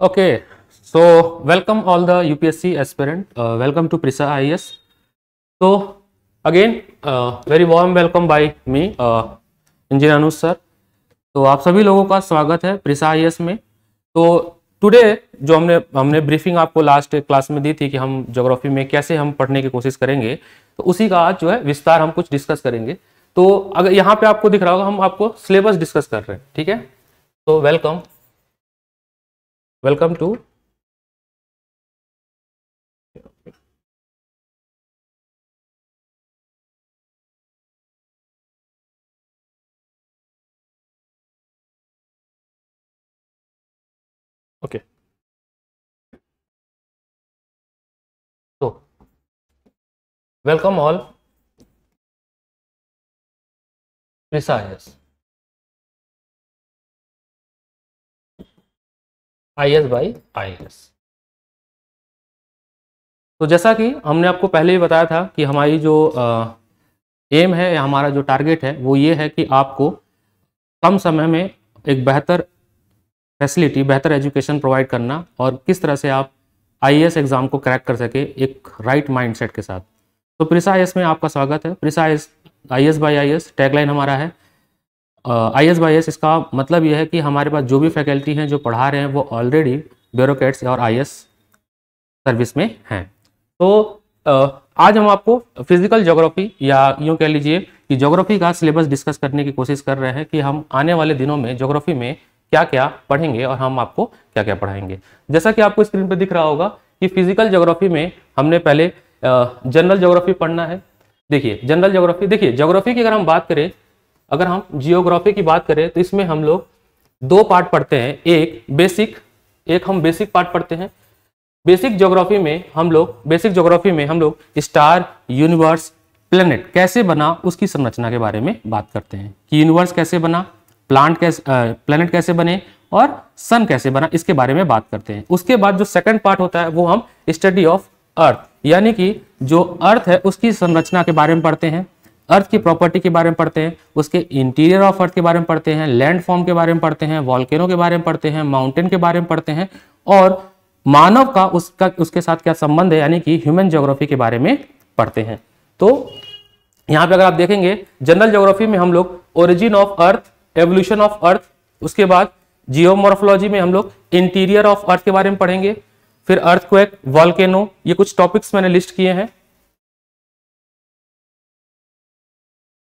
Okay, so welcome all the UPSC aspirant. Uh, welcome to PRISA IS. So again, uh, very warm welcome by me, uh, engineer Anuj sir तो आप सभी लोगों का स्वागत है precise आई में तो टुडे जो हमने हमने ब्रीफिंग आपको लास्ट क्लास में दी थी कि हम जोग्राफी में कैसे हम पढ़ने की कोशिश करेंगे तो उसी का आज जो है विस्तार हम कुछ डिस्कस करेंगे तो अगर यहाँ पे आपको दिख रहा होगा हम आपको सिलेबस डिस्कस कर रहे हैं ठीक है तो welcome welcome to okay so welcome all precise I S by I S तो जैसा कि हमने आपको पहले ही बताया था कि हमारी जो एम है या हमारा जो टारगेट है वो ये है कि आपको कम समय में एक बेहतर फैसिलिटी बेहतर एजुकेशन प्रोवाइड करना और किस तरह से आप आई एग्ज़ाम को क्रैक कर सके एक राइट माइंडसेट के साथ तो प्रिसा आई में आपका स्वागत है precise I S by I S tagline हमारा है आई एस बाई एस इसका मतलब यह है कि हमारे पास जो भी फैकल्टी हैं जो पढ़ा रहे हैं वो ऑलरेडी ब्यूरोट्स और आई सर्विस में हैं तो uh, आज हम आपको फिजिकल जोग्राफी या यूँ कह लीजिए कि जोग्राफी का सिलेबस डिस्कस करने की कोशिश कर रहे हैं कि हम आने वाले दिनों में जोग्राफी में क्या क्या पढ़ेंगे और हम आपको क्या क्या पढ़ाएंगे जैसा कि आपको स्क्रीन पर दिख रहा होगा कि फिजिकल जोग्राफी में हमने पहले जनरल जोग्राफी पढ़ना है देखिए जनरल जोग्राफी देखिए जोग्राफी की अगर हम बात करें अगर हम जियोग्राफी की बात करें तो इसमें हम लोग दो पार्ट पढ़ते हैं एक बेसिक एक हम बेसिक पार्ट पढ़ते हैं बेसिक ज्योग्राफी में हम लोग बेसिक ज्योग्राफी में हम लोग स्टार यूनिवर्स प्लेनेट कैसे बना उसकी संरचना के बारे में बात करते हैं कि यूनिवर्स कैसे बना प्लांट कैसे प्लेनेट कैसे बने और सन कैसे बना इसके बारे में बात करते हैं उसके बाद जो सेकंड पार्ट होता है वो हम स्टडी ऑफ अर्थ यानी कि जो अर्थ है उसकी संरचना के बारे में पढ़ते हैं अर्थ की प्रॉपर्टी के बारे में पढ़ते हैं उसके इंटीरियर ऑफ अर्थ के बारे में पढ़ते हैं लैंड फॉर्म के बारे में पढ़ते हैं वॉल्केनो के बारे में पढ़ते हैं माउंटेन के बारे में पढ़ते हैं और मानव का उसका उसके साथ क्या संबंध है यानी कि ह्यूमन ज्योग्राफी के बारे में पढ़ते हैं तो यहाँ पे अगर आप देखेंगे जनरल ज्योग्राफी में हम लोग origin of earth evolution of earth उसके बाद जियोमोरफोलॉजी में हम लोग इंटीरियर ऑफ अर्थ के बारे में पढ़ेंगे फिर अर्थ को एक वॉल्केनो ये कुछ टॉपिक्स मैंने लिस्ट किए हैं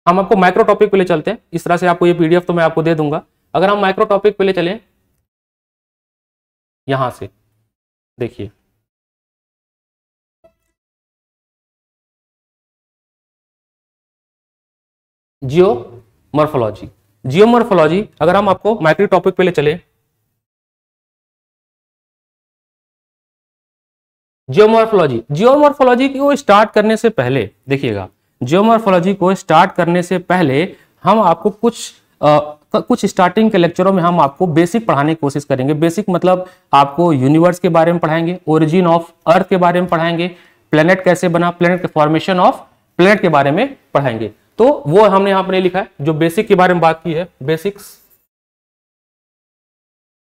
हम आपको माइक्रो टॉपिक पे ले चलते हैं इस तरह से आपको ये पीडीएफ तो मैं आपको दे दूंगा अगर हम माइक्रो टॉपिक पे ले चले यहां से देखिए जियो मोर्फोलॉजी जियो मर्फोलॉजी अगर हम आपको माइक्रो टॉपिक पे ले चले जियोमोर्फोलॉजी की को स्टार्ट करने से पहले देखिएगा जियोमॉर्फोलॉजी को स्टार्ट करने से पहले हम आपको कुछ आ, कुछ स्टार्टिंग के लेक्चरों में हम आपको बेसिक पढ़ाने की कोशिश करेंगे बेसिक मतलब आपको यूनिवर्स के बारे में पढ़ाएंगे ओरिजिन ऑफ अर्थ के बारे में पढ़ाएंगे प्लेनेट कैसे बना प्लेनेट के फॉर्मेशन ऑफ प्लेनेट के बारे में पढ़ाएंगे तो वो हमने यहां पर लिखा है जो बेसिक के बारे में बात की है बेसिक्स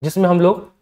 जिसमें हम लोग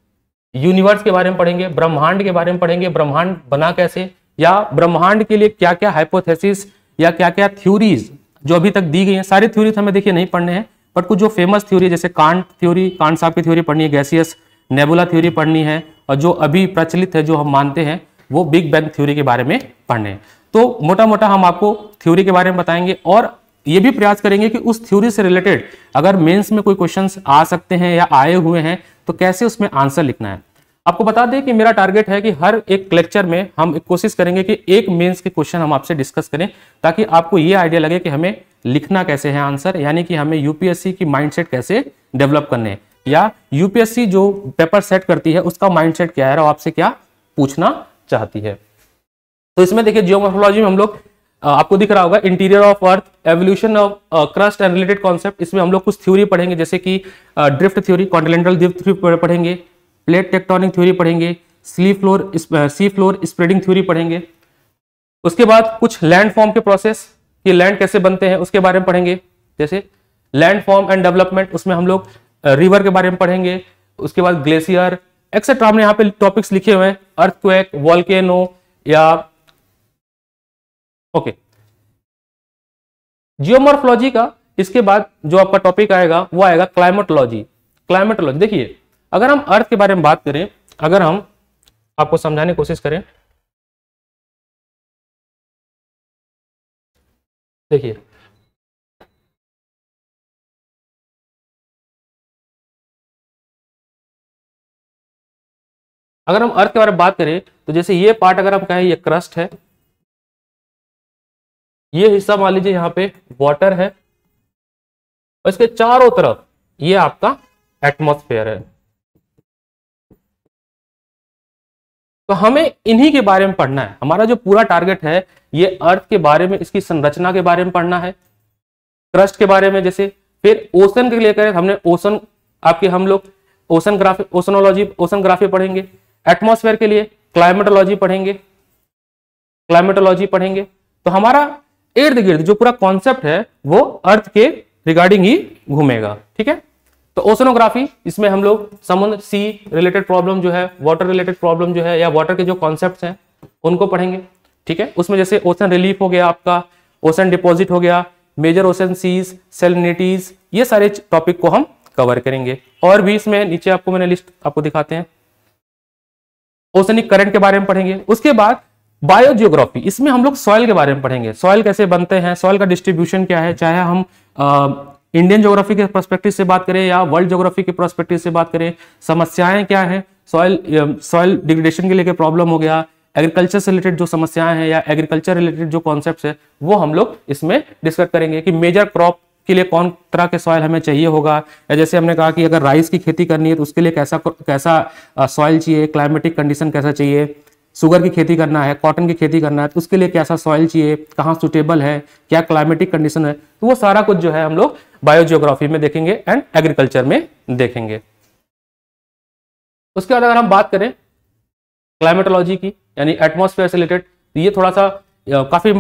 यूनिवर्स के बारे में पढ़ेंगे ब्रह्मांड के बारे में पढ़ेंगे ब्रह्मांड बना कैसे या ब्रह्मांड के लिए क्या क्या हाइपोथेसिस या क्या क्या थ्योरीज जो अभी तक दी गई हैं सारी थ्योरीज हमें देखिए नहीं पढ़ने हैं बट कुछ जो फेमस थ्योरी जैसे कांट थ्योरी कांट साहब की थ्योरी पढ़नी है गैसियस नेबुला थ्योरी पढ़नी है और जो अभी प्रचलित है जो हम मानते हैं वो बिग बैंग थ्योरी के बारे में पढ़ने हैं तो मोटा मोटा हम आपको थ्योरी के बारे में बताएंगे और ये भी प्रयास करेंगे कि उस थ्योरी से रिलेटेड अगर मेंस में कोई क्वेश्चंस आ सकते हैं या आए हुए हैं तो कैसे उसमें आंसर लिखना है आपको बता दें कि मेरा टारगेट है कि हर एक लेक्चर में हम कोशिश करेंगे कि एक मेंस के क्वेश्चन हम आपसे डिस्कस करें ताकि आपको ये आइडिया लगे कि हमें लिखना कैसे है आंसर यानी कि हमें यूपीएससी की माइंडसेट कैसे डेवलप करने या यूपीएससी जो पेपर सेट करती है उसका माइंडसेट क्या है और आपसे क्या पूछना चाहती है तो इसमें देखिए जियोमोफोलॉजी में हम लोग आपको दिख रहा होगा interior of earth evolution of crust and related concept इसमें हम लोग कुछ थ्योरी पढ़ेंगे जैसे कि ड्रिफ्ट थ्योरी कॉन्टिनेंटल ड्रिफ्ट पढ़ेंगे प्लेट टेक्टोनिक थ्योरी पढ़ेंगे sea floor sea floor spreading theory पढ़ेंगे उसके बाद कुछ लैंड फॉर्म के प्रोसेस कि लैंड कैसे बनते हैं उसके बारे में पढ़ेंगे जैसे लैंड फॉर्म एंड डेवलपमेंट उसमें हम लोग रिवर के बारे में पढ़ेंगे उसके बाद ग्लेशियर एक्सेट्रा हमने यहाँ पे टॉपिक्स लिखे हुए हैं अर्थक्वेक वॉल्केनो या ओके जियोमोर्फोलॉजी का इसके बाद जो आपका टॉपिक आएगा वो आएगा क्लाइमेटोलॉजी क्लाइमेटोलॉजी देखिए अगर हम अर्थ के बारे में बात करें अगर हम आपको समझाने की कोशिश करें देखिए अगर हम अर्थ के बारे में बात करें तो जैसे ये पार्ट अगर हम कहें ये क्रस्ट है ये हिस्सा मान लीजिए यहां पे वाटर है और इसके चारों तरफ ये आपका एटमॉस्फेयर है तो हमें इन्हीं के बारे में पढ़ना है हमारा जो पूरा टारगेट है ये अर्थ के बारे में इसकी संरचना के बारे में पढ़ना है क्रस्ट के बारे में जैसे फिर ओशन के लेकर हमने ओशन आपके हम लोग ओशन ग्राफी ओशन ग्राफी पढ़ेंगे एटमोसफेयर के लिए क्लाइमेटोलॉजी पढ़ेंगे क्लाइमेटोलॉजी पढ़ेंगे तो हमारा इर्द गिर्द जो पूरा कॉन्सेप्ट है वो अर्थ के रिगार्डिंग ही घूमेगा ठीक है तो ओसनोग्राफी इसमें हम लोग समुद्र सी रिलेटेड प्रॉब्लम जो है वाटर रिलेटेड प्रॉब्लम जो है या वाटर के जो कॉन्सेप्ट हैं उनको पढ़ेंगे ठीक है उसमें जैसे ओसन रिलीफ हो गया आपका ओसन डिपॉजिट हो गया मेजर ओसन सीज सेलिनिटीज ये सारे टॉपिक को हम कवर करेंगे और भी इसमें नीचे आपको मैंने लिस्ट आपको दिखाते हैं ओसनिक करंट के बारे में पढ़ेंगे उसके बाद बायोजियोग्राफी इसमें हम लोग सॉयल के बारे में पढ़ेंगे सॉयल कैसे बनते हैं सॉयल का डिस्ट्रीब्यूशन क्या है चाहे हम इंडियन ज्योग्राफी के प्रोस्पेक्टिव से बात करें या वर्ल्ड ज्योग्राफी के प्रस्पेक्टिव से बात करें समस्याएं क्या है सॉइल सॉइल डिग्रेडेशन के लेकर प्रॉब्लम हो गया एग्रीकल्चर से रिलेटेड जो समस्याएं हैं या एग्रीकल्चर रिलेटेड जो कॉन्सेप्ट है वो हम लोग इसमें डिस्कस करेंगे कि मेजर क्रॉप के लिए कौन तरह के सॉइल हमें चाहिए होगा या जैसे हमने कहा कि अगर राइस की खेती करनी है तो उसके लिए कैसा कैसा सॉइल uh, चाहिए क्लाइमेटिक कंडीशन कैसा चाहिए शुगर की खेती करना है कॉटन की खेती करना है तो उसके लिए कैसा सॉइल चाहिए कहाँ सुटेबल है क्या क्लाइमेटिक कंडीशन है तो वो सारा कुछ जो है हम लोग बायोजियोग्राफी में देखेंगे एंड एग्रीकल्चर में देखेंगे उसके बाद अगर हम बात करें क्लाइमेटोलॉजी की यानी एटमोसफेयर से रिलेटेड तो ये थोड़ा सा काफ़ी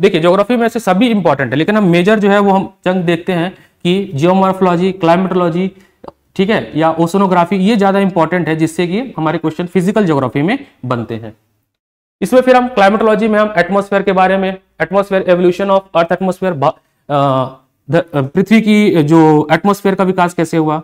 देखिए ज्योग्राफी में से सभी इंपॉर्टेंट है लेकिन हम मेजर जो है वो हम चंग देखते हैं कि जियोमार्फोलॉजी क्लाइमेटोलॉजी ठीक है या ओसोनोग्राफी ये ज्यादा इंपॉर्टेंट है जिससे कि हमारे क्वेश्चन फिजिकल ज्योग्राफी में बनते हैं इसमें फिर हम क्लाइमेटोलॉजी में हम एटमोस्फेयर के बारे में atmosphere evolution of earth atmosphere पृथ्वी की जो एटमोस्फेयर का विकास कैसे हुआ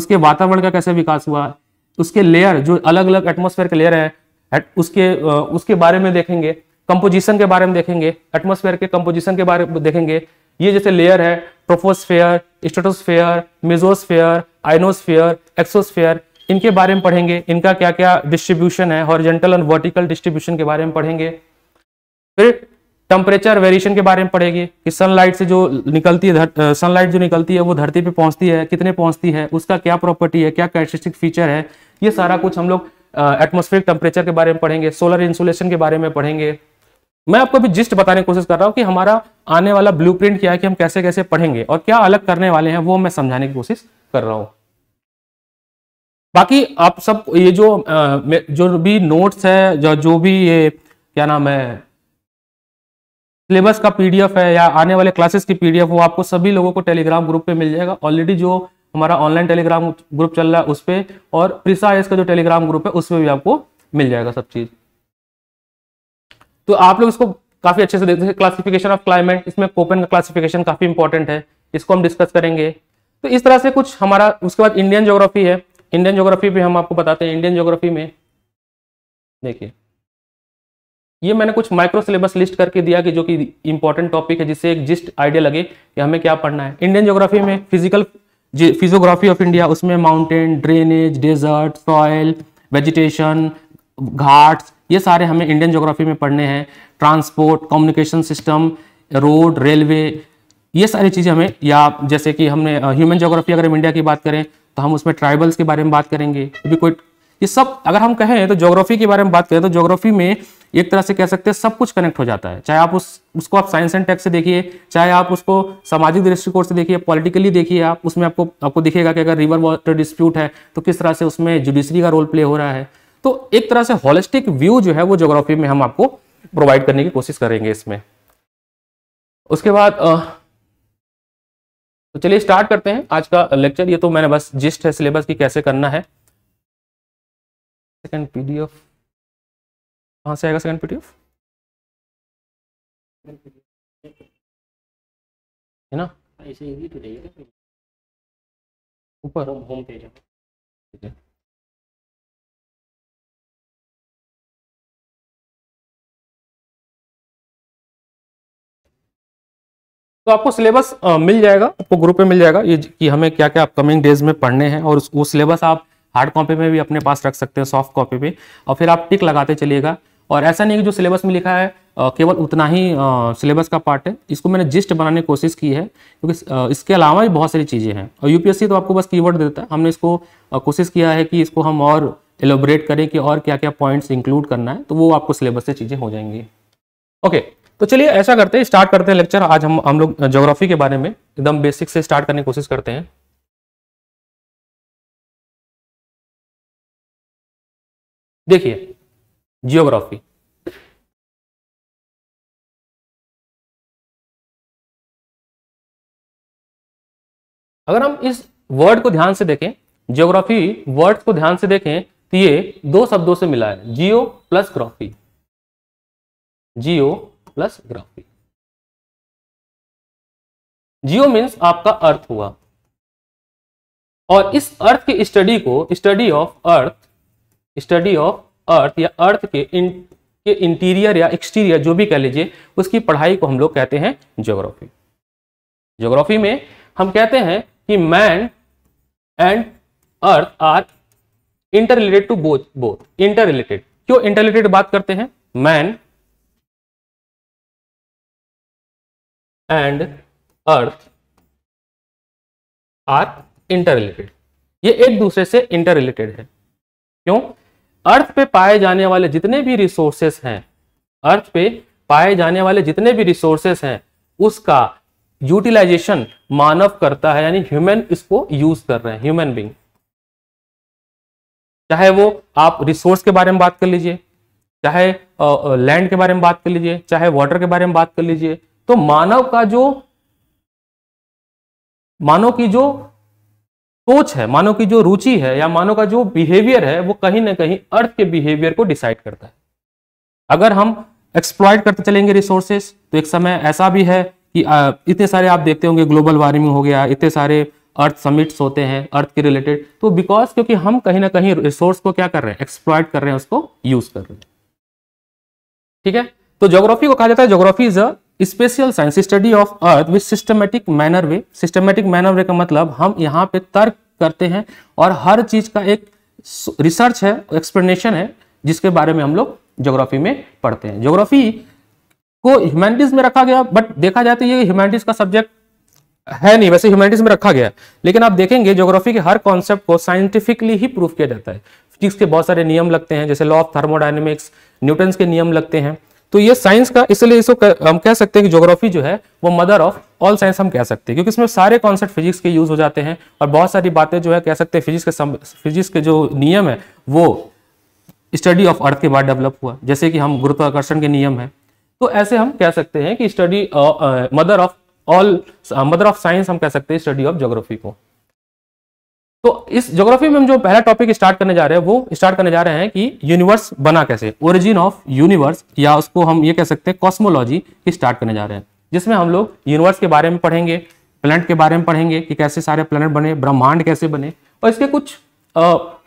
उसके वातावरण का कैसे विकास हुआ उसके लेयर जो अलग अलग एटमोस्फेयर के लेयर है उसके उसके बारे में देखेंगे कंपोजिशन के बारे में देखेंगे एटमोस्फेयर के कंपोजिशन के बारे में देखेंगे ये जैसे लेयर है troposphere stratosphere mesosphere ionosphere exosphere इनके बारे में पढ़ेंगे इनका क्या क्या डिस्ट्रीब्यूशन है हॉरिजेंटल और वर्टिकल डिस्ट्रीब्यूशन के बारे में पढ़ेंगे फिर टेम्परेचर वेरिएशन के बारे में पढ़ेंगे कि सनलाइट से जो निकलती है सनलाइट जो निकलती है वो धरती पे पहुंचती है कितने पहुंचती है उसका क्या प्रॉपर्टी है क्या कैरेक्टरिस्टिक फीचर है ये सारा कुछ हम लोग एटमोस्फेरिक टेम्परेचर के बारे में पढ़ेंगे सोलर इंसुलेशन के बारे में पढ़ेंगे मैं आपको अभी जिस्ट बताने की कोशिश कर रहा हूँ कि हमारा आने वाला ब्लू क्या है कि हम कैसे कैसे पढ़ेंगे और क्या अलग करने वाले हैं वो मैं समझाने की कोशिश कर रहा हूँ बाकी आप सब ये जो जो भी नोट्स है जो, जो भी ये क्या नाम है सिलेबस का पीडीएफ है या आने वाले क्लासेस की पीडीएफ वो आपको सभी लोगों को टेलीग्राम ग्रुप पे मिल जाएगा ऑलरेडी जो हमारा ऑनलाइन टेलीग्राम ग्रुप चल रहा है उस पर और प्रिसा एस का जो टेलीग्राम ग्रुप है उसमें भी आपको मिल जाएगा सब चीज़ तो आप लोग इसको काफी अच्छे से देखते हैं क्लासिफिकेशन ऑफ क्लाइमेट इसमें कोपन का क्लासिफिकेशन काफी इंपॉर्टेंट है इसको हम डिस्कस करेंगे तो इस तरह से कुछ हमारा उसके बाद इंडियन ज्योग्राफी है इंडियन ज्योग्राफी भी हम आपको बताते हैं इंडियन ज्योग्राफी में देखिए ये मैंने कुछ माइक्रो सिलेबस लिस्ट करके दिया कि जो कि इंपॉर्टेंट टॉपिक है जिससे एक जिस्ट आइडिया लगे कि हमें क्या पढ़ना है इंडियन ज्योग्राफी में फिजिकल फिजियोग्राफी ऑफ इंडिया उसमें mountain drainage desert soil vegetation ghats ये सारे हमें इंडियन जोग्राफी में पढ़ने हैं transport communication system road railway ये सारी चीज़ें हमें या जैसे कि हमने ह्यूमन जोग्राफी अगर हम इंडिया की बात करें तो हम उसमें ट्राइबल्स के बारे में बात करेंगे क्योंकि कोई ये सब अगर हम कहें तो जोग्राफी के बारे में बात करें तो जोग्राफी में एक तरह से कह सकते हैं सब कुछ कनेक्ट हो जाता है चाहे आप उस उसको आप साइंस एंड टेक्स से देखिए चाहे आप उसको सामाजिक दृष्टिकोण से देखिए पॉलिटिकली देखिए आप उसमें आपको आपको दिखेगा कि अगर रिवर वाटर डिस्प्यूट है तो किस तरह से उसमें जुडिशरी का रोल प्ले हो रहा है तो एक तरह से हॉलिस्टिक व्यू जो है वो ज्योग्राफी में हम आपको प्रोवाइड करने की कोशिश करेंगे इसमें उसके बाद तो चलिए स्टार्ट करते हैं आज का लेक्चर ये तो मैंने बस जिस्ट है सिलेबस की कैसे करना है सेकंड पीडीएफ कहां से आएगा सेकंड पीडीएफ है ना ऐसे हाँ, ऊपर होम पेज है तो आपको सिलेबस मिल जाएगा आपको ग्रुप में मिल जाएगा ये कि हमें क्या क्या अपकमिंग डेज में पढ़ने हैं और वो सिलेबस आप हार्ड कॉपी में भी अपने पास रख सकते हैं सॉफ्ट कॉपी में और फिर आप टिक लगाते चलिएगा और ऐसा नहीं कि जो सिलेबस में लिखा है केवल उतना ही सिलेबस का पार्ट है इसको मैंने जिस्ट बनाने की कोशिश की है क्योंकि इसके अलावा भी बहुत सारी चीज़ें हैं और यूपीएससी तो आपको बस कीवर्ड देता है हमने इसको कोशिश किया है कि इसको हम और एलोबरेट करें कि और क्या क्या पॉइंट्स इंक्लूड करना है तो वो आपको सिलेबस से चीज़ें हो जाएंगी ओके okay, तो चलिए ऐसा करते हैं स्टार्ट करते हैं लेक्चर आज हम हम लोग ज्योग्राफी के बारे में एकदम बेसिक से स्टार्ट करने की कोशिश करते हैं देखिए जियोग्राफी अगर हम इस वर्ड को ध्यान से देखें जियोग्राफी वर्ड को ध्यान से देखें तो ये दो शब्दों से मिला है geo plus graphy geo plus graphy geo means आपका अर्थ हुआ और इस अर्थ की स्टडी को study of earth study of earth या अर्थ के इन के इंटीरियर या एक्सटीरियर जो भी कह लीजिए उसकी पढ़ाई को हम लोग कहते हैं ज्योग्राफी ज्योग्राफी में हम कहते हैं कि man and earth are interrelated to both both interrelated क्यों इंटर रिलेटेड बात करते हैं man and earth are interrelated ये एक दूसरे से इंटर रिलेटेड है क्यों अर्थ पे पाए जाने वाले जितने भी रिसोर्सेस हैं अर्थ पे पाए जाने वाले जितने भी रिसोर्सेस हैं उसका यूटिलाइजेशन मानव करता है यानी ह्यूमन इसको यूज कर रहे हैं ह्यूमन बींग चाहे वो आप रिसोर्स के बारे में बात कर लीजिए चाहे लैंड के बारे में बात कर लीजिए चाहे वाटर के बारे में बात कर लीजिए तो मानव का जो मानव की जो सोच है मानव की जो रुचि है या मानव का जो बिहेवियर है वो कहीं ना कहीं अर्थ के बिहेवियर को डिसाइड करता है अगर हम एक्सप्लॉयट करते चलेंगे रिसोर्सेस तो एक समय ऐसा भी है कि इतने सारे आप देखते होंगे ग्लोबल वार्मिंग हो गया इतने सारे अर्थ समिट्स होते हैं अर्थ के रिलेटेड तो बिकॉज क्योंकि हम कहीं ना कहीं रिसोर्स को क्या कर रहे हैं एक्सप्लॉयट कर रहे हैं उसको यूज कर रहे हैं ठीक है तो ज्योग्राफी को कहा जाता है geography is a special science study of earth with systematic manner way systematic manner way का मतलब हम यहाँ पे तर्क करते हैं और हर चीज का एक रिसर्च है एक्सप्लेनेशन है जिसके बारे में हम लोग ज्योग्राफी में पढ़ते हैं ज्योग्राफी को ह्यूमैनिटीज में रखा गया बट देखा जाए तो ये ह्यूमैनिटीज का सब्जेक्ट है नहीं वैसे ह्यूमैनिटीज में रखा गया लेकिन आप देखेंगे ज्योग्राफी के हर कॉन्सेप्ट को साइंटिफिकली ही प्रूफ किया जाता है फिजिक्स के बहुत सारे नियम लगते हैं जैसे लॉ ऑफ थर्मोडाइनमिक्स न्यूटन्स के नियम लगते हैं तो ये साइंस का इसलिए इसको हम कह सकते हैं कि ज्योग्राफी जो है वो मदर ऑफ ऑल साइंस हम कह सकते हैं क्योंकि इसमें सारे कॉन्सेप्ट फिजिक्स के यूज हो जाते हैं और बहुत सारी बातें जो है कह सकते हैं फिजिक्स के फिजिक्स के जो नियम है वो स्टडी ऑफ अर्थ के बाद डेवलप हुआ जैसे कि हम गुरुत्वाकर्षण के नियम है तो ऐसे हम कह सकते हैं कि study mother of all mother of science हम कह सकते हैं स्टडी ऑफ ज्योग्राफी को तो इस ज्योग्राफी में हम जो पहला टॉपिक स्टार्ट करने जा रहे हैं वो स्टार्ट करने जा रहे हैं कि यूनिवर्स बना कैसे ओरिजिन ऑफ यूनिवर्स या उसको हम ये कह सकते हैं कॉस्मोलॉजी स्टार्ट करने जा रहे हैं जिसमें हम लोग यूनिवर्स के बारे में पढ़ेंगे प्लैनेट के बारे में पढ़ेंगे कि कैसे सारे प्लैनेट बने ब्रह्मांड कैसे बने और इसके कुछ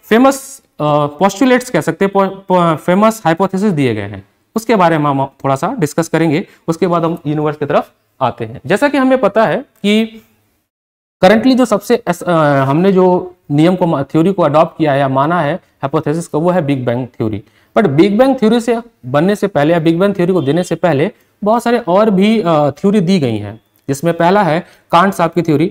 फेमस पॉस्टुलेट्स कह सकते हैं फेमस हाइपोथेसिस दिए गए हैं उसके बारे में हम थोड़ा सा डिस्कस करेंगे उसके बाद हम यूनिवर्स की तरफ आते हैं जैसा कि हमें पता है कि करंटली जो सबसे एस, आ, हमने जो नियम को थ्योरी को अडॉप्ट किया है या माना है हाइपोथेसिस का वो है big bang theory but big bang theory से बनने से पहले या बिग बैंग थ्योरी को देने से पहले बहुत सारे और भी थ्योरी दी गई हैं जिसमें पहला है कांट साहब की थ्योरी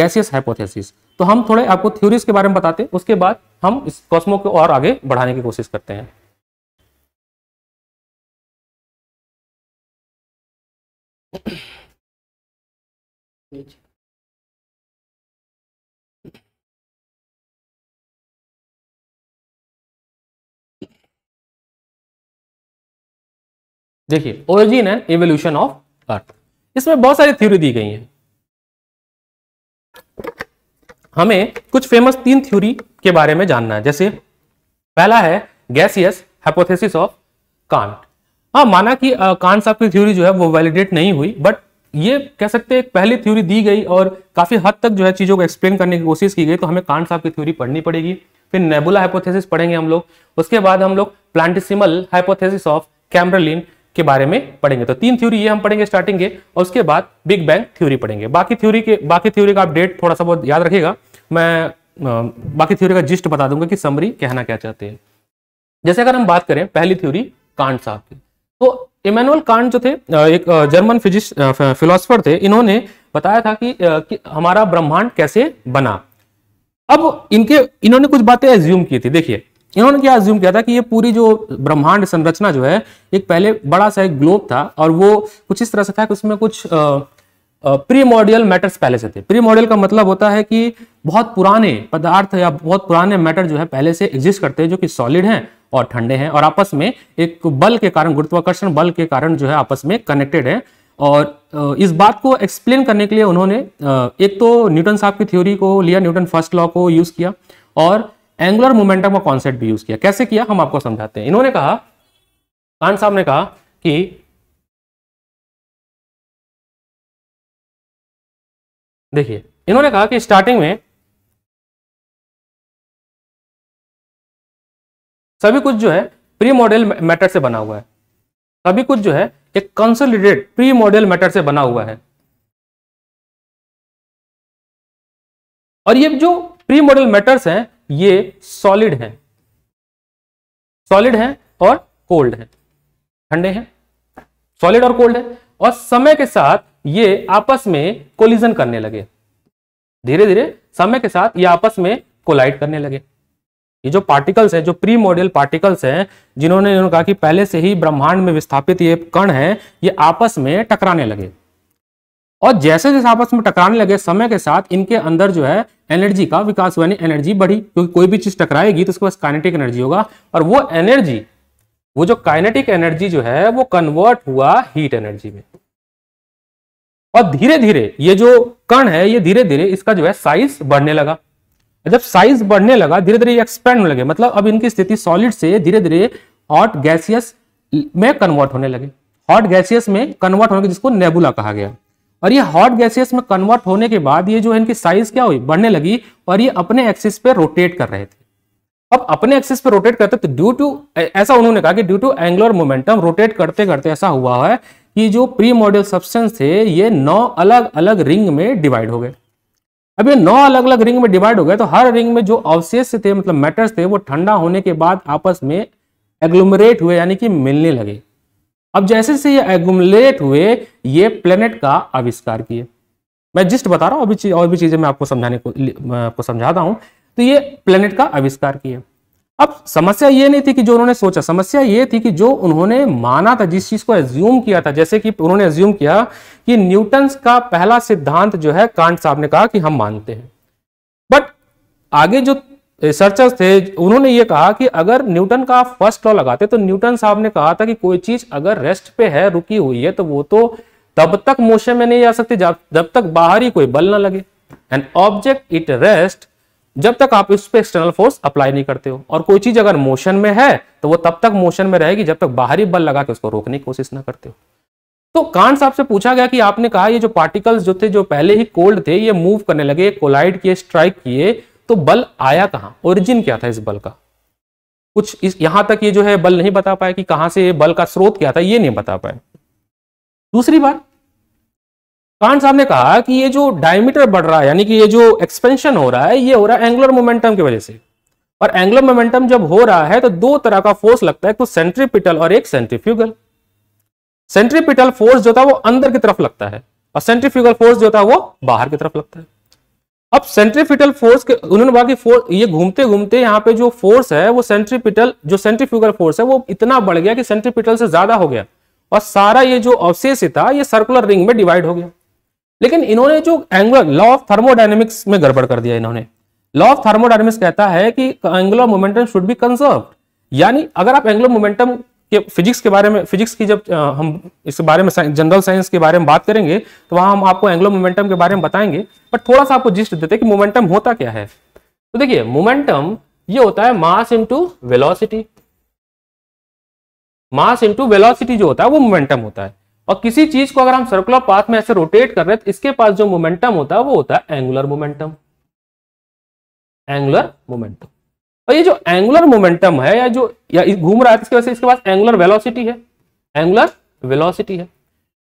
गैसियस हाइपोथेसिस तो हम थोड़े आपको थ्योरीज के बारे में बताते हैं उसके बाद हम इस कॉस्मो को और आगे बढ़ाने की कोशिश करते हैं देखिए origin and evolution of earth इसमें बहुत सारी थ्योरी दी गई हैं हमें कुछ फेमस तीन थ्योरी के बारे में जानना है जैसे पहला है गैसियस हाइपोथेसिस ऑफ कांट हाँ माना कि कांट साहब की थ्योरी जो है वो वैलिडेट नहीं हुई बट ये कह सकते हैं पहली थ्योरी दी गई और काफी हद तक जो है चीजों को एक्सप्लेन करने की कोशिश की गई तो हमें कांट साहब की थ्योरी पढ़नी पड़ेगी फिर नेबुला हाइपोथेसिस पढ़ेंगे हम लोग उसके बाद हम लोग प्लांटिसिमल हाइपोथेसिस ऑफ कैमरलिन के बारे में पढ़ेंगे तो तीन थ्योरी ये हम पढ़ेंगे स्टार्टिंग के और उसके बाद बिग बैंग थ्योरी पढ़ेंगे बाकी थ्योरी के बाकी थ्योरी का अपडेट थोड़ा सा बहुत याद रखेगा मैं बाकी थ्योरी का जिस्ट बता दूंगा कि समरी कहना क्या चाहते हैं जैसे अगर हम बात करें पहली थ्योरी कांट साहब की तो इमेनुअल कांट जो थे एक जर्मन फिजिस फिलोसफर थे इन्होंने बताया था कि, कि हमारा ब्रह्मांड कैसे बना अब इनके इन्होंने कुछ बातें एज्यूम की थी देखिए इन्होंने क्या अज्यूम किया था कि ये पूरी जो ब्रह्मांड संरचना जो है एक पहले बड़ा सा एक ग्लोब था और वो कुछ इस तरह से था कि उसमें कुछ प्रीमोडियल मैटर्स पहले से थे प्रीमोडियल का मतलब होता है कि बहुत पुराने पदार्थ या बहुत पुराने मैटर जो है पहले से एग्जिस्ट करते हैं जो कि सॉलिड हैं और ठंडे हैं और आपस में एक बल के कारण गुरुत्वाकर्षण बल के कारण जो है आपस में कनेक्टेड है और इस बात को एक्सप्लेन करने के लिए उन्होंने एक तो न्यूटन साहब की थ्योरी को लिया न्यूटन फर्स्ट लॉ को यूज़ किया और एंगुलर मोमेंटम का कॉन्सेप्ट भी यूज किया कैसे किया हम आपको समझाते हैं इन्होंने कहा कान साहब ने कहा कि देखिए इन्होंने कहा कि स्टार्टिंग में सभी कुछ जो है प्री मॉडल मैटर से बना हुआ है सभी कुछ जो है एक कंसोलिडेट प्री मॉडल मैटर से बना हुआ है और ये जो प्री मॉडल मैटर्स हैं ये सॉलिड है सॉलिड है और कोल्ड है ठंडे हैं सॉलिड और कोल्ड है और समय के साथ ये आपस में कोलिजन करने लगे धीरे धीरे समय के साथ ये आपस में कोलाइड करने लगे ये जो पार्टिकल्स हैं जो प्री मॉडल पार्टिकल्स हैं जिन्होंने कहा कि पहले से ही ब्रह्मांड में विस्थापित ये कण हैं ये आपस में टकराने लगे और जैसे जैसे आपस में टकराने लगे समय के साथ इनके अंदर जो है एनर्जी का विकास हुआ एनर्जी बढ़ी क्योंकि कोई भी चीज टकराएगी तो उसके पास काइनेटिक एनर्जी होगा और वो एनर्जी वो जो काइनेटिक एनर्जी जो है वो कन्वर्ट हुआ हीट एनर्जी में और धीरे धीरे ये जो कण है ये धीरे धीरे इसका जो है साइज बढ़ने लगा जब साइज बढ़ने लगा धीरे धीरे एक्सपेंड होने लगे मतलब अब इनकी स्थिति सॉलिड से धीरे धीरे हॉट गैसियस में कन्वर्ट होने लगे हॉट गैसियस में कन्वर्ट होने लगे जिसको नेबुला कहा गया और ये हॉट गैसेस में कन्वर्ट होने के बाद ये जो है इनकी साइज क्या हुई बढ़ने लगी और ये अपने एक्सिस पे रोटेट कर रहे थे अब अपने एक्सिस पे रोटेट करते तो ड्यू टू ऐसा उन्होंने कहा कि due to angular momentum rotate करते करते ऐसा हुआ है कि जो प्री मॉडल सब्सटेंस थे ये नौ अलग अलग रिंग में डिवाइड हो गए अब ये नौ अलग अलग रिंग में डिवाइड हो गए तो हर रिंग में जो अवशेष थे मतलब मैटर्स थे वो ठंडा होने के बाद आपस में एग्लोमरेट हुए यानी कि मिलने लगे अब जैसे जैसे ये एगुमलेट हुए ये प्लेनेट का आविष्कार किए मैं जिस्ट बता रहा हूँ अभी और भी चीजें मैं आपको समझाने को आपको समझाता हूँ तो ये प्लेनेट का आविष्कार किए अब समस्या ये नहीं थी कि जो उन्होंने सोचा समस्या ये थी कि जो उन्होंने माना था जिस चीज को एज्यूम किया था जैसे कि उन्होंने एज्यूम किया कि न्यूटन का पहला सिद्धांत जो है कांट साहब ने कहा कि हम मानते हैं बट आगे जो रिसर्चर्स थे उन्होंने ये कहा कि अगर न्यूटन का आप फर्स्ट लॉ लगाते तो न्यूटन साहब ने कहा था कि कोई चीज अगर रेस्ट पे है रुकी हुई है तो वो तो तब तक मोशन में नहीं आ सकती जब तक बाहर ही कोई बल ना लगे एंड ऑब्जेक्ट इट रेस्ट जब तक आप उस पर एक्सटर्नल फोर्स अप्लाई नहीं करते हो और कोई चीज अगर मोशन में है तो वो तब तक मोशन में रहेगी जब तक बाहरी बल लगा के उसको रोकने की कोशिश ना करते हो तो कांड साहब से पूछा गया कि आपने कहा ये जो पार्टिकल्स जो थे जो पहले ही कोल्ड थे ये मूव करने लगे कोलाइड किए स्ट्राइक किए तो बल आया कहां ओरिजिन क्या था इस बल का कुछ इस यहां तक ये जो है बल नहीं बता पाए कि कहां से बल का स्रोत क्या था ये नहीं बता पाए दूसरी बात कांट साहब ने कहा कि ये जो डायमीटर बढ़ रहा है यानी कि ये जो एक्सपेंशन हो रहा है ये हो रहा है एंगुलर मोमेंटम की वजह से और एंगुलर मोमेंटम जब हो रहा है तो दो तरह का फोर्स लगता है तो सेंट्रीपिटल और एक सेंट्रीफ्यूगल सेंट्रीपिटल फोर्स जो था वो अंदर की तरफ लगता है और सेंट्रीफ्यूगल फोर्स जो था वो बाहर की तरफ लगता है अब सेंट्रीपिटल फोर्स के उन्होंने कहा कि फोर्स ये घूमते घूमते यहाँ पे जो फोर्स है वो सेंट्रीपिटल जो सेंट्रीफ्यूगल फोर्स है वो इतना बढ़ गया कि सेंट्रीपिटल से ज्यादा हो गया और सारा ये जो अवशेष था ये सर्कुलर रिंग में डिवाइड हो गया लेकिन इन्होंने जो एंगुलर लॉ ऑफ थर्मोडाइनमिक्स में गड़बड़ कर दिया इन्होंने लॉ ऑफ थर्मोडाइनमिक्स कहता है कि angular momentum should be conserve यानी अगर आप एंगुलर मोमेंटम कि फिजिक्स के बारे में फिजिक्स की जब हम इस बारे में जनरल साइंस के बारे में बात करेंगे तो वहां हम आपको एंग्लो मोमेंटम के बारे में बताएंगे बट थोड़ा सा आपको जिस्ट देते कि मोमेंटम होता क्या है तो देखिए मोमेंटम ये होता है mass into velocity mass into velocity जो होता है वो मोमेंटम होता है और किसी चीज को अगर हम सर्कुलर पाथ में ऐसे रोटेट कर रहे हैं तो इसके पास जो मोमेंटम होता है वो होता है एंगुलर मोमेंटम एंगुलर मोमेंटम और ये जो एंगुलर मोमेंटम है या जो या घूम रहा है इसके वजह से इसके पास एंगुलर वेलोसिटी है एंगुलर वेलोसिटी है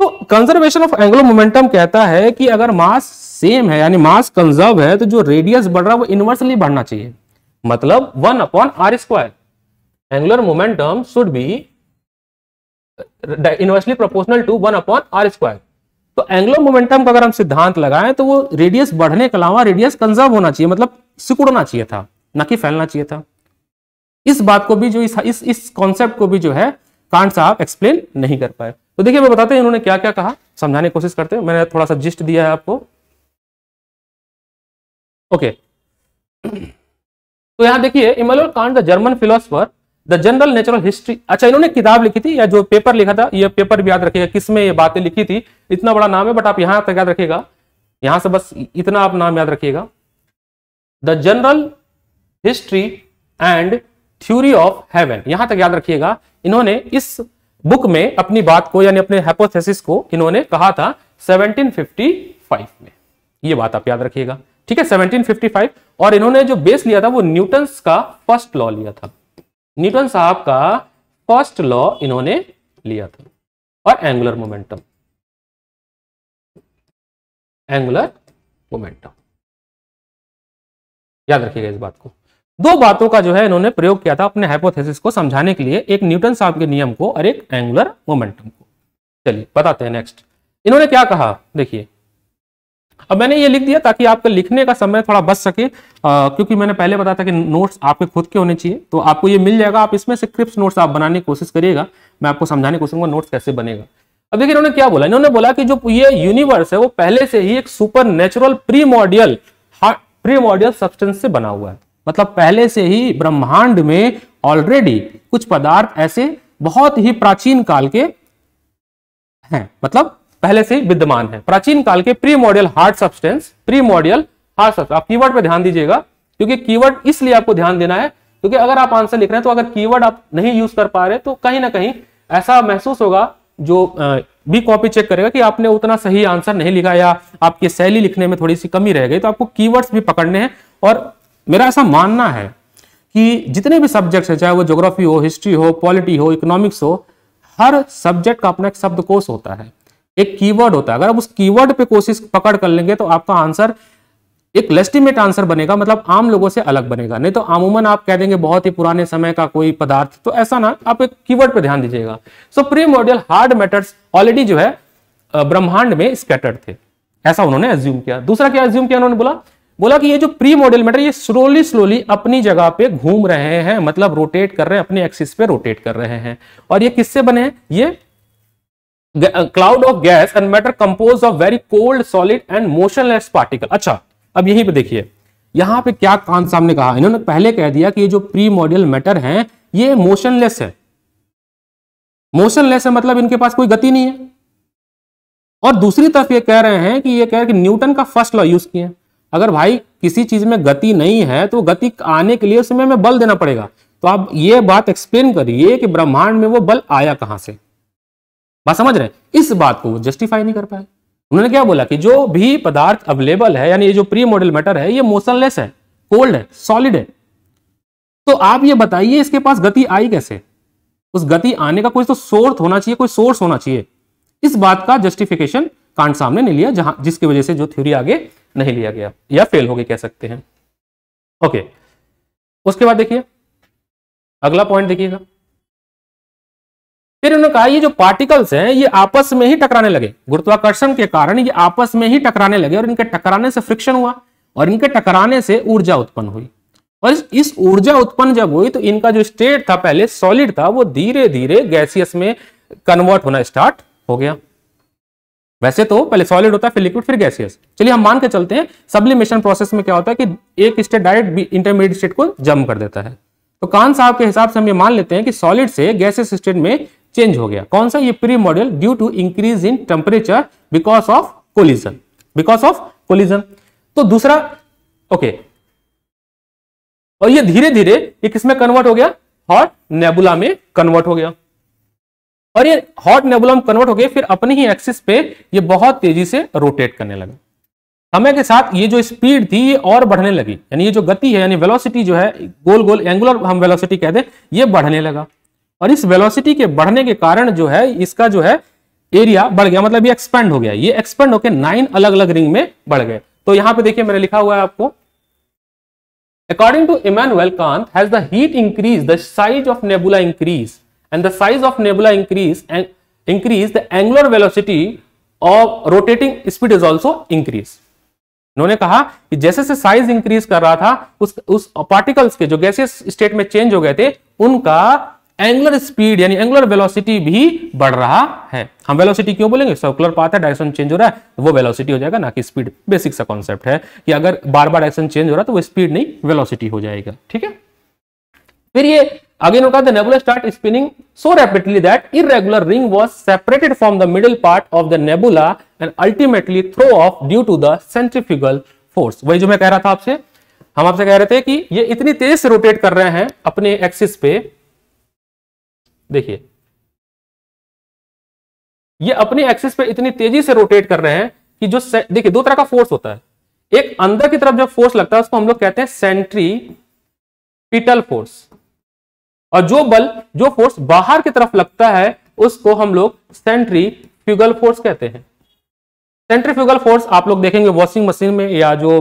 तो कंजर्वेशन ऑफ एंगुलर मोमेंटम कहता है कि अगर मास सेम है यानी मास कंजर्व है तो जो रेडियस बढ़ रहा है वो इनवर्सली बढ़ना चाहिए मतलब one upon r square angular momentum should be inversely proportional to one upon r square तो एंगुलर मोमेंटम का अगर हम सिद्धांत लगाएं तो वो रेडियस बढ़ने के अलावा रेडियस कंजर्व होना चाहिए मतलब सिकुड़ना चाहिए था ना कि फैलना चाहिए था इस बात को भी जो इस इस इस कॉन्सेप्ट को भी जो है कांट साहब एक्सप्लेन नहीं कर पाए तो देखिए मैं बताते हैं इन्होंने क्या क्या कहा समझाने की कोशिश करते हैं मैंने थोड़ा सा जिस्ट दिया है आपको ओके तो यहां देखिए Immanuel Kant the German philosopher the general natural history अच्छा इन्होंने किताब लिखी थी या जो पेपर लिखा था ये पेपर भी याद रखेगा किसमें ये बातें लिखी थी इतना बड़ा नाम है बट आप यहां तक याद रखेगा यहां से बस इतना आप नाम याद रखिएगा the general history and theory of heaven यहां तक याद रखिएगा इन्होंने इस बुक में अपनी बात को यानी अपने हाइपोथेसिस को इन्होंने कहा था 1755 में ये बात आप याद रखिएगा ठीक है 1755 और इन्होंने जो बेस लिया था वो न्यूटन का फर्स्ट लॉ लिया था न्यूटन साहब का फर्स्ट लॉ इन्होंने लिया था और एंगुलर मोमेंटम एंगुलर मोमेंटम याद रखिएगा इस बात को दो बातों का जो है इन्होंने प्रयोग किया था अपने हाइपोथेसिस को समझाने के लिए एक न्यूटन साहब के नियम को और एक एंगुलर मोमेंटम को चलिए बताते हैं नेक्स्ट इन्होंने क्या कहा देखिए अब मैंने ये लिख दिया ताकि आपका लिखने का समय थोड़ा बच सके आ, क्योंकि मैंने पहले बताया था कि नोट्स आपके खुद के होने चाहिए तो आपको ये मिल जाएगा आप इसमें से क्रिप्स नोट्स आप बनाने की कोशिश करिएगा मैं आपको समझाने की कोशिश करूंगा नोट्स कैसे बनेगा अब देखिए इन्होंने क्या बोला इन्होंने बोला कि जो ये यूनिवर्स है वो पहले से ही एक supernatural primordial primordial substance से बना हुआ है मतलब पहले से ही ब्रह्मांड में ऑलरेडी कुछ पदार्थ ऐसे बहुत ही प्राचीन काल के हैं मतलब पहले से ही विद्यमान है प्राचीन काल के primordial hard substance primordial hard substance आप कीवर्ड पर ध्यान दीजिएगा क्योंकि कीवर्ड इसलिए आपको ध्यान देना है क्योंकि अगर आप आंसर लिख रहे हैं तो अगर कीवर्ड आप नहीं यूज कर पा रहे तो कहीं ना कहीं ऐसा महसूस होगा जो भी कॉपी चेक करेगा कि आपने उतना सही आंसर नहीं लिखा या आपकी शैली लिखने में थोड़ी सी कमी रह गई तो आपको कीवर्ड्स भी पकड़ने हैं और मेरा ऐसा मानना है कि जितने भी सब्जेक्ट्स हैं चाहे वो ज्योग्राफी हो हिस्ट्री हो पॉलिटी हो इकोनॉमिक्स हो हर सब्जेक्ट का अपना एक शब्दकोश होता है एक कीवर्ड होता है अगर आप उस कीवर्ड पे कोशिश पकड़ कर लेंगे तो आपका आंसर एक लेस्टिमेट आंसर बनेगा मतलब आम लोगों से अलग बनेगा नहीं तो आमूमन आप कह देंगे बहुत ही पुराने समय का कोई पदार्थ तो ऐसा ना आप एक कीवर्ड पे ध्यान दीजिएगा so primordial hard matters already जो है ब्रह्मांड में स्कैटर्ड थे ऐसा उन्होंने एज्यूम किया दूसरा क्या एज्यूम किया उन्होंने बोला बोला कि ये जो प्री मॉडल मैटर ये स्लोली स्लोली अपनी जगह पे घूम रहे हैं मतलब रोटेट कर रहे हैं अपने एक्सिस पे रोटेट कर रहे हैं और ये किससे बने हैं ये cloud of gas and matter compose of very cold solid and motionless particle अच्छा अब यही पे देखिए यहां पे क्या कान सामने कहा इन्होंने पहले कह दिया कि ये जो प्री मॉडल मैटर है ये मोशनलेस है मोशनलेस है मतलब इनके पास कोई गति नहीं है और दूसरी तरफ ये कह रहे हैं कि ये कह रहे हैं कि न्यूटन का फर्स्ट लॉ यूज किया अगर भाई किसी चीज में गति नहीं है तो गति आने के लिए उसमें हमें बल देना पड़ेगा तो आप ये बात एक्सप्लेन करिए कि ब्रह्मांड में वो बल आया कहां से बात समझ रहे हैं इस बात को वो जस्टिफाई नहीं कर पाए उन्होंने क्या बोला कि जो भी पदार्थ अवेलेबल है यानी ये जो प्री मॉडल मैटर है ये मोशनलेस है कोल्ड है सॉलिड है तो आप ये बताइए इसके पास गति आई कैसे उस गति आने का कोई तो सोर्स होना चाहिए कोई सोर्स होना चाहिए इस बात का जस्टिफिकेशन कांट सामने नहीं लिया जहां जिसकी वजह से जो थ्योरी आगे नहीं लिया गया या फेल हो गए कह सकते हैं ओके उसके बाद देखिए अगला पॉइंट देखिएगा फिर उन्होंने कहा ये जो पार्टिकल्स हैं ये आपस में ही टकराने लगे गुरुत्वाकर्षण के कारण ये आपस में ही टकराने लगे और इनके टकराने से फ्रिक्शन हुआ और इनके टकराने से ऊर्जा उत्पन्न हुई और इस ऊर्जा उत्पन्न जब हुई तो इनका जो स्टेट था पहले सॉलिड था वो धीरे धीरे गैसियस में कन्वर्ट होना स्टार्ट हो गया वैसे तो पहले सॉलिड होता है फिर लिक्विड फिर गैसियस चलिए हम मान के चलते हैं सब्लिमेशन प्रोसेस में क्या होता है कि एक स्टेट डायरेक्ट इंटरमीडिएट स्टेट को जम कर देता है तो कान साहब के हिसाब से हम ये मान लेते हैं कि सॉलिड से गैसियस स्टेट में चेंज हो गया कौन सा ये primordial due to increase in temperature because of collision because of collision तो दूसरा ओके और ये धीरे धीरे ये किसमें कन्वर्ट हो गया हॉट नेबुला में कन्वर्ट हो गया और ये हॉट नेबुलम कन्वर्ट हो गए फिर अपने ही एक्सिस पे ये बहुत तेजी से रोटेट करने लगा समय के साथ ये जो स्पीड थी ये और बढ़ने लगी यानी ये जो गति है यानी वेलोसिटी जो है गोल गोल एंगुलर हम वेलोसिटी कहते हैं ये बढ़ने लगा और इस वेलोसिटी के बढ़ने के कारण जो है इसका जो है एरिया बढ़ गया मतलब ये एक्सपेंड हो गया ये एक्सपेंड होकर नाइन अलग अलग रिंग में बढ़ गए तो यहां पर देखिए मैंने लिखा हुआ है आपको according to Immanuel Kant has the heat increase the size of nebula increase and the size of nebula increase and increase the angular velocity of rotating speed is also increase उन्होंने कहा कि जैसे जैसे साइज इंक्रीज कर रहा था उस उस पार्टिकल्स के जो गैसियस स्टेट में चेंज हो गए थे उनका एंगुलर स्पीड यानी एंगुलर वेलोसिटी भी बढ़ रहा है हम वेलोसिटी क्यों बोलेंगे सर्कुलर पाथ है डायरेक्शन चेंज हो रहा है वो वेलोसिटी हो जाएगा ना कि स्पीड बेसिक सा कॉन्सेप्ट है कि अगर बार बार डायरेक्शन चेंज हो रहा है तो वो स्पीड नहीं वेलोसिटी हो जाएगा ठीक है फिर ये Again, Uka, the nebula started spinning so rapidly that irregular ring was separated from the middle part of the nebula and ultimately throw off due to the centrifugal force. वही जो मैं कह रहा था आपसे हम आपसे कह रहे थे कि ये इतनी तेज से रोटेट कर रहे हैं अपने एक्सिस पे देखिए ये अपने एक्सिस पे इतनी तेजी से रोटेट कर रहे हैं कि जो देखिए दो तरह का फोर्स होता है एक अंदर की तरफ जब फोर्स लगता है उसको हम लोग कहते हैं सेंट्री पिटल फोर्स और जो बल जो फोर्स बाहर की तरफ लगता है उसको हम लोग सेंट्री फ्यूगल फोर्स कहते हैं सेंट्रीफ्यूगल फोर्स आप लोग देखेंगे वॉशिंग मशीन में या जो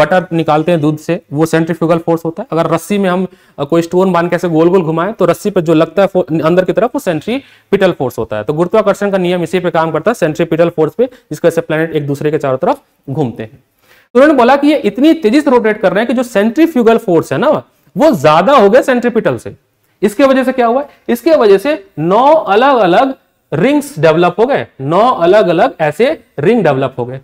बटर निकालते हैं दूध से वो सेंट्रीफ्यूगल फोर्स होता है अगर रस्सी में हम कोई स्टोन बांध के ऐसे गोल गोल घुमाएं तो रस्सी पर जो लगता है अंदर की तरफ वो सेंट्रीपिटल फोर्स होता है तो गुरुत्वाकर्षण का नियम इसी पे काम करता है सेंट्रीपिटल फोर्स पे जिसकी वजह से प्लेनेट एक दूसरे के चारों तरफ घूमते हैं तो उन्होंने बोला कि ये इतनी तेजी से रोटेट कर रहे हैं कि जो सेंट्रीफ्यूगल फोर्स है ना वो ज्यादा हो गया सेंट्रीपिटल से इसके वजह से क्या हुआ इसके वजह से नौ अलग अलग रिंग्स डेवलप हो गए नौ अलग अलग ऐसे रिंग डेवलप हो गए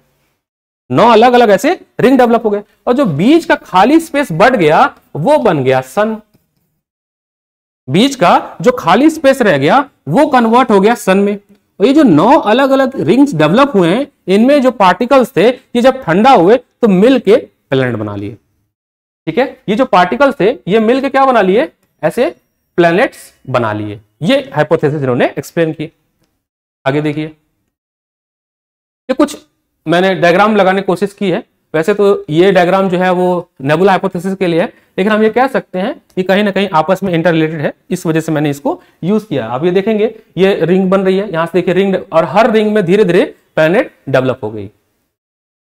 नौ अलग अलग ऐसे रिंग डेवलप हो गए और जो बीच का खाली स्पेस बढ़ गया वो बन गया सन बीच का जो खाली स्पेस रह गया वो कन्वर्ट हो गया सन में और ये जो नौ अलग अलग रिंग्स डेवलप हुए हैं इनमें जो पार्टिकल्स थे ये जब ठंडा हुए तो मिल के प्लेनेट बना लिए ठीक है ये जो पार्टिकल्स थे ये मिलके क्या बना लिए ऐसे प्लैनेट्स बना लिए ये हाइपोथेसिस इन्होंने एक्सप्लेन की आगे देखिए ये कुछ मैंने डायग्राम लगाने की कोशिश की है वैसे तो ये डायग्राम जो है वो नेबुला हाइपोथेसिस के लिए है लेकिन हम ये कह सकते हैं कि कहीं ना कहीं आपस में इंटर रिलेटेड है इस वजह से मैंने इसको यूज किया आप ये देखेंगे ये रिंग बन रही है यहां से देखिए रिंग और हर रिंग में धीरे धीरे प्लैनेट डेवलप हो गई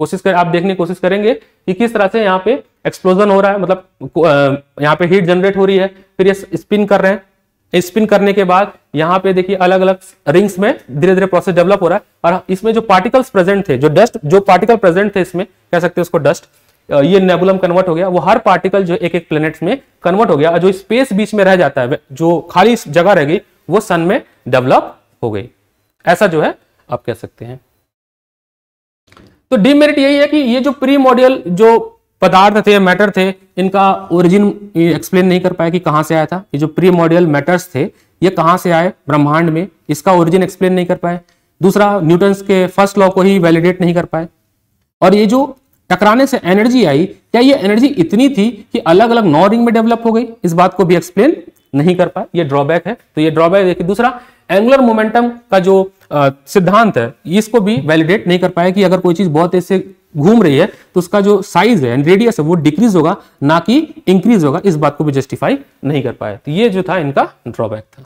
कोशिश कर आप देखने की कोशिश करेंगे कि किस तरह से यहाँ पे एक्सप्लोजन हो रहा है मतलब यहाँ पे हीट जनरेट हो रही है फिर ये स्पिन कर रहे हैं स्पिन करने के बाद यहाँ पे देखिए अलग अलग रिंग्स में धीरे धीरे प्रोसेस डेवलप हो रहा है और इसमें जो पार्टिकल्स प्रेजेंट थे जो डस्ट जो पार्टिकल प्रेजेंट थे इसमें कह सकते हैं उसको डस्ट ये नेबुलम कन्वर्ट हो गया वो हर पार्टिकल जो एक एक प्लेनेट में कन्वर्ट हो गया जो स्पेस बीच में रह जाता है जो खाली जगह रह गई वो सन में डेवलप हो गई ऐसा जो है आप कह सकते हैं तो डीमेरिट यही है कि ये जो प्री मॉड्यूल जो पदार्थ थे मैटर थे इनका ओरिजिन एक्सप्लेन नहीं कर पाया कि कहां से आया था ये जो प्री मॉडल मैटर्स थे ये कहाँ से आए ब्रह्मांड में इसका ओरिजिन एक्सप्लेन नहीं कर पाए दूसरा न्यूटन के फर्स्ट लॉ को ही वैलिडेट नहीं कर पाए और ये जो टकराने से एनर्जी आई क्या ये एनर्जी इतनी थी कि अलग अलग नौ रिंग में डेवलप हो गई इस बात को भी एक्सप्लेन नहीं कर पाए ये ड्रॉबैक है तो ये ड्रॉबैक देखिए दूसरा एंगुलर मोमेंटम का जो सिद्धांत है इसको भी वैलिडेट नहीं कर पाया कि अगर कोई चीज बहुत तेज से घूम रही है तो उसका जो साइज है रेडियस है वो डिक्रीज होगा ना कि इंक्रीज होगा इस बात को भी जस्टिफाई नहीं कर पाया तो ये जो था इनका ड्रॉबैक था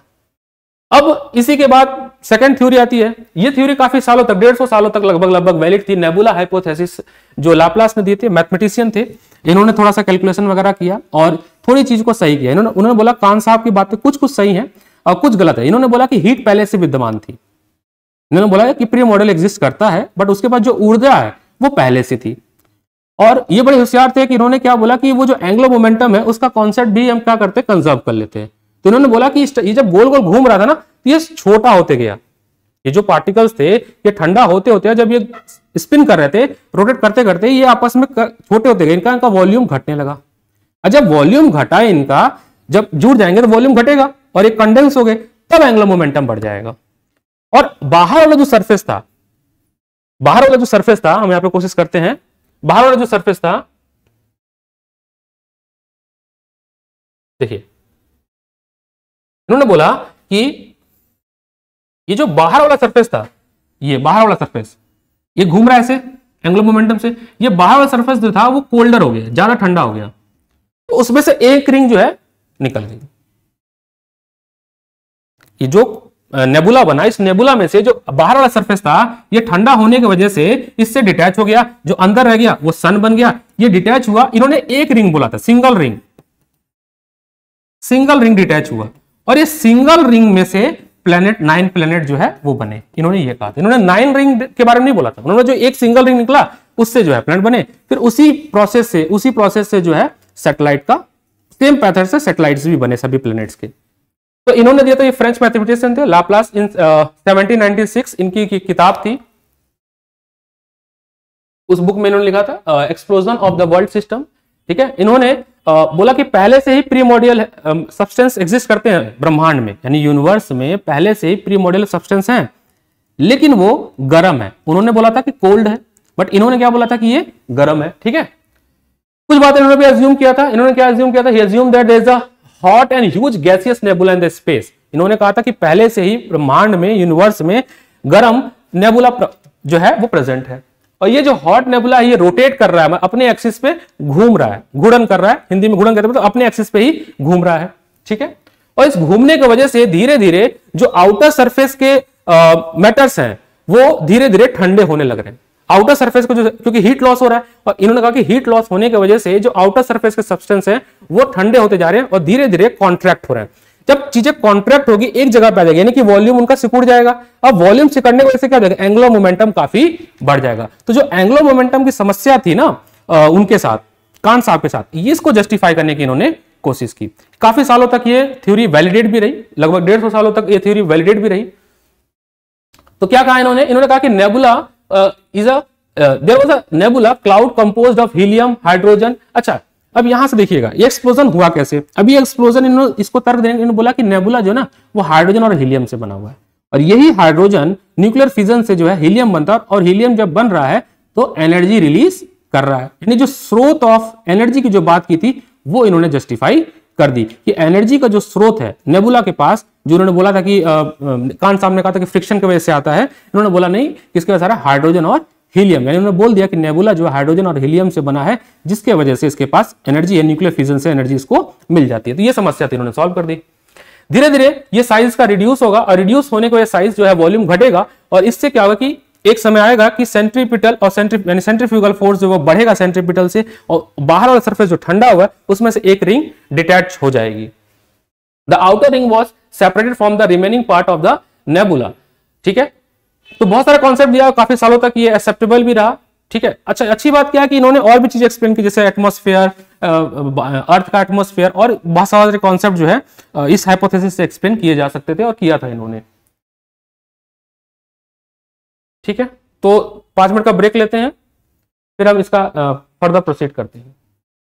अब इसी के बाद सेकंड थ्योरी आती है ये थ्योरी काफी सालों तक डेढ़ सौ सालों तक लगभग लगभग वैलिड थी नेबुला हाइपोथेसिस जो लाप्लास ने दिए थे मैथमेटिशियन थे इन्होंने थोड़ा सा कैलकुलेशन वगैरह किया और थोड़ी चीज को सही किया इन्होंने उन्होंने बोला कान साहब की बातें कुछ कुछ सही है और कुछ गलत है इन्होंने बोला कि हीट पहले से विद्यमान थी इन्होंने बोला कि प्री मॉडल एग्जिस्ट करता है बट उसके बाद जो ऊर्जा है वो पहले से थी और ये बड़े होशियार थे कि इन्होंने क्या बोला कि वो जो एंग्लो मोमेंटम है उसका कॉन्सेप्ट भी हम क्या करते हैं कंजर्व कर लेते हैं तो इन्होंने बोला कि ये जब गोल गोल घूम रहा था ना तो ये छोटा होते गया ये जो पार्टिकल्स थे ये ठंडा होते होते जब ये स्पिन कर रहे थे रोटेट करते करते ये आपस में छोटे होते गए इनका इनका वॉल्यूम घटने लगा और जब वॉल्यूम घटा इनका जब जुड़ जाएंगे तो वॉल्यूम घटेगा और ये कंडेंस हो गए तब एंग्लो मोमेंटम बढ़ जाएगा और बाहर वाला जो सरफेस था बाहर वाला जो सरफेस था हम यहां पे कोशिश करते हैं बाहर वाला जो सरफेस था देखिए उन्होंने बोला कि ये जो बाहर वाला सरफेस था ये बाहर वाला सरफेस ये घूम रहा है ऐसे एंगुलर मोमेंटम से ये बाहर वाला सरफेस जो था वो कोल्डर हो गया ज्यादा ठंडा हो गया तो उसमें से एक रिंग जो है निकल गई ये जो नेबुला बना इस नेबुला में से जो बाहर वाला सरफेस था ये ठंडा होने की वजह से इससे डिटैच हो गया जो अंदर रह गया वो सन बन गया ये डिटैच हुआ इन्होंने एक रिंग बोला था single ring single ring detach हुआ और ये सिंगल रिंग में से प्लेनेट नाइन प्लेनेट जो है वो बने इन्होंने ये कहा था इन्होंने नाइन रिंग के बारे में नहीं बोला था उन्होंने जो एक सिंगल रिंग निकला उससे जो है प्लेनेट बने फिर उसी प्रोसेस से उसी प्रोसेस से जो है सेटेलाइट का सेम पैथर से सैटेलाइट्स भी बने सभी प्लेनेट्स के तो इन्होंने दिया था ये फ्रेंच मैथमेटिशियन थे लाप्लास इन सेवनटीन इनकी की किताब थी उस बुक में इन्होंने लिखा था explosion of the world system ठीक है इन्होंने आ, uh, बोला कि पहले से ही प्रीमोडियल सब्सटेंस एग्जिस्ट करते हैं ब्रह्मांड में यानी यूनिवर्स में पहले से ही प्रीमोडियल सब्सटेंस हैं लेकिन वो गर्म है उन्होंने बोला था कि कोल्ड है बट इन्होंने क्या बोला था कि ये गर्म है ठीक है कुछ बातें इन्होंने भी एज्यूम किया था इन्होंने क्या एज्यूम किया था assume that is a hot and huge gaseous nebula in the space इन्होंने कहा था कि पहले से ही ब्रह्मांड में यूनिवर्स में गर्म नेबुला जो है वो प्रेजेंट है और ये जो हॉट नेबुला है ये रोटेट कर रहा है मतलब अपने एक्सिस पे घूम रहा है घुड़न कर रहा है हिंदी में घुड़न कहते हैं तो अपने एक्सिस पे ही घूम रहा है ठीक है और इस घूमने की वजह से धीरे धीरे जो आउटर सरफेस के मैटर्स हैं वो धीरे धीरे ठंडे होने लग रहे हैं आउटर सरफेस को जो क्योंकि हीट लॉस हो रहा है और इन्होंने कहा कि हीट लॉस होने की वजह से जो आउटर सरफेस के सब्सटेंस है वो ठंडे होते जा रहे हैं और धीरे धीरे कॉन्ट्रैक्ट हो रहे हैं जब चीजें कॉन्ट्रैक्ट होगी एक जगह पे आ जाएगी यानी कि वॉल्यूम उनका सिकुड़ जाएगा अब वॉल्यूम सिकड़ने की वजह से क्या जाएगा एंग्लो मोमेंटम काफी बढ़ जाएगा तो जो एंग्लो मोमेंटम की समस्या थी ना उनके साथ कान साहब के साथ ये इसको जस्टिफाई करने की इन्होंने कोशिश की काफी सालों तक ये थ्योरी वैलिडेट भी रही लगभग डेढ़ सालों तक ये थ्योरी वैलिडेट भी रही तो क्या कहा इन्होंने इन्होंने कहा कि nebula uh, is a uh, there was a nebula cloud composed of helium hydrogen acha अच्छा, अब यहां से देखिएगा ये एक्सप्लोजन हुआ कैसे अभी एक्सप्लोजन इन्होंने इसको तर्क देने इन्होंने बोला कि नेबुला जो ना वो हाइड्रोजन और हीलियम से बना हुआ है और यही हाइड्रोजन न्यूक्लियर फिजन से जो है हीलियम बनता है और हीलियम जब बन रहा है तो एनर्जी रिलीज कर रहा है यानी जो स्रोत ऑफ एनर्जी की जो बात की थी वो इन्होंने जस्टिफाई कर दी कि एनर्जी का जो स्रोत है नेबुला के पास जो उन्होंने बोला था कि कान साहब ने कहा था कि फ्रिक्शन की वजह से आता है इन्होंने बोला नहीं किसके रहा है हाइड्रोजन और हीलियम यानी उन्होंने बोल दिया कि नेबुला जो हाइड्रोजन और हीलियम से बना है जिसके वजह से इसके पास एनर्जी है न्यूक्लियर फ्यूजन से एनर्जी इसको मिल जाती है तो ये समस्या थी इन्होंने सॉल्व कर दी धीरे धीरे ये साइज का रिड्यूस होगा और रिड्यूस होने की वजह साइज जो है वॉल्यूम घटेगा और इससे क्या होगा कि एक समय आएगा कि सेंट्रीपिटल और सेंट्री सेंट्रीफ्यूगल फोर्स जो वो बढ़ेगा सेंट्रीपिटल से और बाहर वाला सरफेस जो ठंडा हुआ उसमें से एक रिंग डिटैच हो जाएगी the outer ring was separated from the remaining part of the nebula ठीक है तो बहुत सारा कॉन्सेप्ट दिया काफी सालों तक ये एक्सेप्टेबल भी रहा ठीक है अच्छा अच्छी बात क्या है कि इन्होंने और भी चीज एक्सप्लेन की जैसे एटमोस्फेयर अर्थ का एटमोस्फेयर और बहुत सारे कॉन्सेप्ट जो है इस हाइपोथेसिस से एक्सप्लेन किए जा सकते थे और किया था इन्होंने ठीक है तो पांच मिनट का ब्रेक लेते हैं फिर हम इसका फर्दर प्रोसीड करते हैं